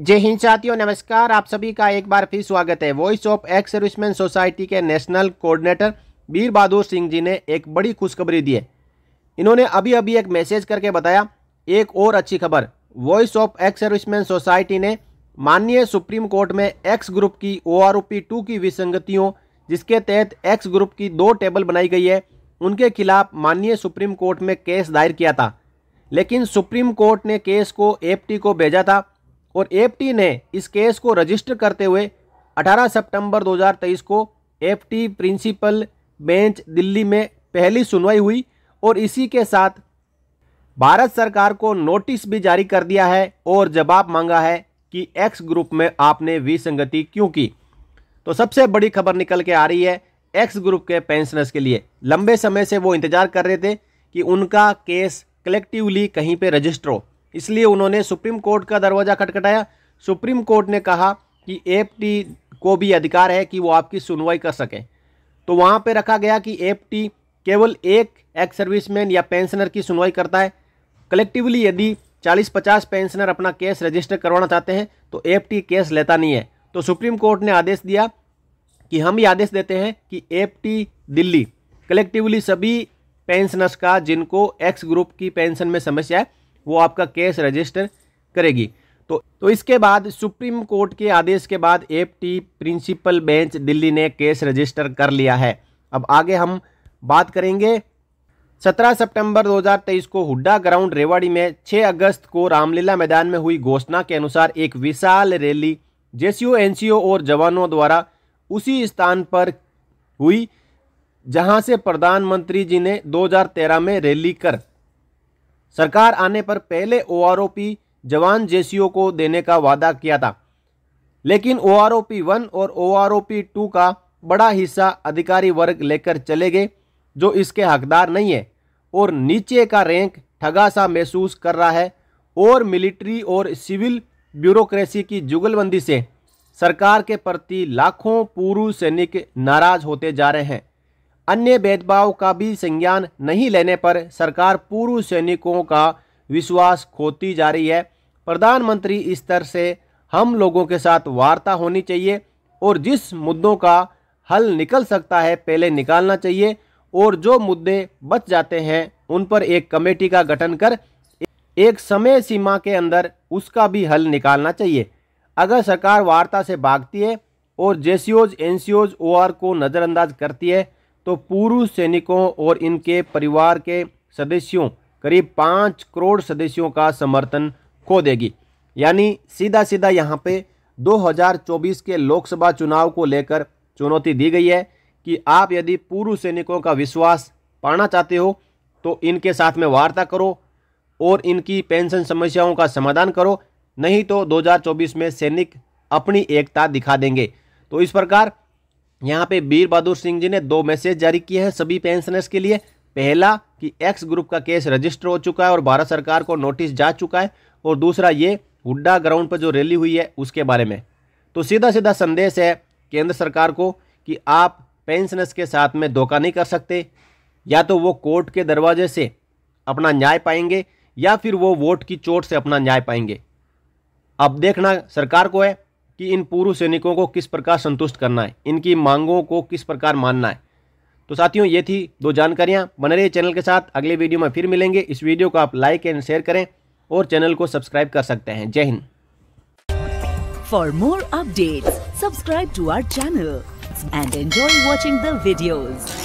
जय हिंद साथियों नमस्कार आप सभी का एक बार फिर स्वागत है voice of ex serviceman society के नेशनल कोऑर्डिनेटर वीर बहादुर सिंह जी ने एक बड़ी खुशखबरी दी है इन्होंने अभी अभी एक मैसेज करके बताया एक और अच्छी खबर voice of ex serviceman society ने माननीय सुप्रीम कोर्ट में एक्स ग्रुप की ओ आर टू की विसंगतियों जिसके तहत एक्स ग्रुप की दो टेबल बनाई गई है उनके खिलाफ माननीय सुप्रीम कोर्ट में केस दायर किया था लेकिन सुप्रीम कोर्ट ने केस को एफ को भेजा था और एफटी ने इस केस को रजिस्टर करते हुए 18 सितंबर 2023 को एफटी प्रिंसिपल बेंच दिल्ली में पहली सुनवाई हुई और इसी के साथ भारत सरकार को नोटिस भी जारी कर दिया है और जवाब मांगा है कि एक्स ग्रुप में आपने विसंगति क्यों की तो सबसे बड़ी खबर निकल के आ रही है एक्स ग्रुप के पेंशनर्स के लिए लंबे समय से वो इंतजार कर रहे थे कि उनका केस कलेक्टिवली कहीं पे रजिस्टर हो इसलिए उन्होंने सुप्रीम कोर्ट का दरवाज़ा खटखटाया सुप्रीम कोर्ट ने कहा कि एफटी को भी अधिकार है कि वो आपकी सुनवाई कर सकें तो वहाँ पे रखा गया कि एफटी केवल एक एक्स सर्विसमैन या पेंशनर की सुनवाई करता है कलेक्टिवली यदि 40-50 पेंशनर अपना केस रजिस्टर करवाना चाहते हैं तो एफटी केस लेता नहीं है तो सुप्रीम कोर्ट ने आदेश दिया कि हम ये आदेश देते हैं कि एफ दिल्ली कलेक्टिवली सभी पेंशनर्स का जिनको एक्स ग्रुप की पेंशन में समस्या है वो आपका केस रजिस्टर करेगी तो तो इसके बाद सुप्रीम कोर्ट के आदेश के बाद FT T principal bench Delhi ने केस रजिस्टर कर लिया है अब आगे हम बात करेंगे 17 सितंबर 2023 को हुड्डा ग्राउंड रेवाड़ी में 6 अगस्त को रामलीला मैदान में हुई घोषणा के अनुसार एक विशाल रैली जे सी और जवानों द्वारा उसी स्थान पर हुई जहां से प्रधानमंत्री जी ने 2013 में रैली कर सरकार आने पर पहले ओआरओपी जवान जेसीओ को देने का वादा किया था लेकिन ओआरओपी वन और ओआरओपी टू का बड़ा हिस्सा अधिकारी वर्ग लेकर चले गए जो इसके हकदार नहीं है और नीचे का रैंक ठगा सा महसूस कर रहा है और मिलिट्री और सिविल ब्यूरोक्रेसी की जुगलबंदी से सरकार के प्रति लाखों पूर्व सैनिक नाराज होते जा रहे हैं अन्य भेदभाव का भी संज्ञान नहीं लेने पर सरकार पूर्व सैनिकों का विश्वास खोती जा रही है प्रधानमंत्री स्तर से हम लोगों के साथ वार्ता होनी चाहिए और जिस मुद्दों का हल निकल सकता है पहले निकालना चाहिए और जो मुद्दे बच जाते हैं उन पर एक कमेटी का गठन कर एक समय सीमा के अंदर उसका भी हल निकालना चाहिए अगर सरकार वार्ता से भागती है और जे सी ओज को नज़रअंदाज करती है तो पूर्व सैनिकों और इनके परिवार के सदस्यों करीब पाँच करोड़ सदस्यों का समर्थन खो देगी यानी सीधा सीधा यहाँ पे 2024 के लोकसभा चुनाव को लेकर चुनौती दी गई है कि आप यदि पूर्व सैनिकों का विश्वास पाना चाहते हो तो इनके साथ में वार्ता करो और इनकी पेंशन समस्याओं का समाधान करो नहीं तो 2024 में सैनिक अपनी एकता दिखा देंगे तो इस प्रकार यहाँ पे वीर बहादुर सिंह जी ने दो मैसेज जारी किए हैं सभी पेंशनर्स के लिए पहला कि एक्स ग्रुप का केस रजिस्टर हो चुका है और भारत सरकार को नोटिस जा चुका है और दूसरा ये हुड्डा ग्राउंड पर जो रैली हुई है उसके बारे में तो सीधा सीधा संदेश है केंद्र सरकार को कि आप पेंशनर्स के साथ में धोखा नहीं कर सकते या तो वो कोर्ट के दरवाजे से अपना न्याय पाएंगे या फिर वो वोट की चोट से अपना न्याय पाएंगे अब देखना सरकार को है कि इन पूर्व सैनिकों को किस प्रकार संतुष्ट करना है इनकी मांगों को किस प्रकार मानना है तो साथियों ये थी दो जानकारियाँ बने रहिए चैनल के साथ अगले वीडियो में फिर मिलेंगे इस वीडियो को आप लाइक एंड शेयर करें और चैनल को सब्सक्राइब कर सकते हैं Jai Hind for more update subscribe to our channel and enjoy watching the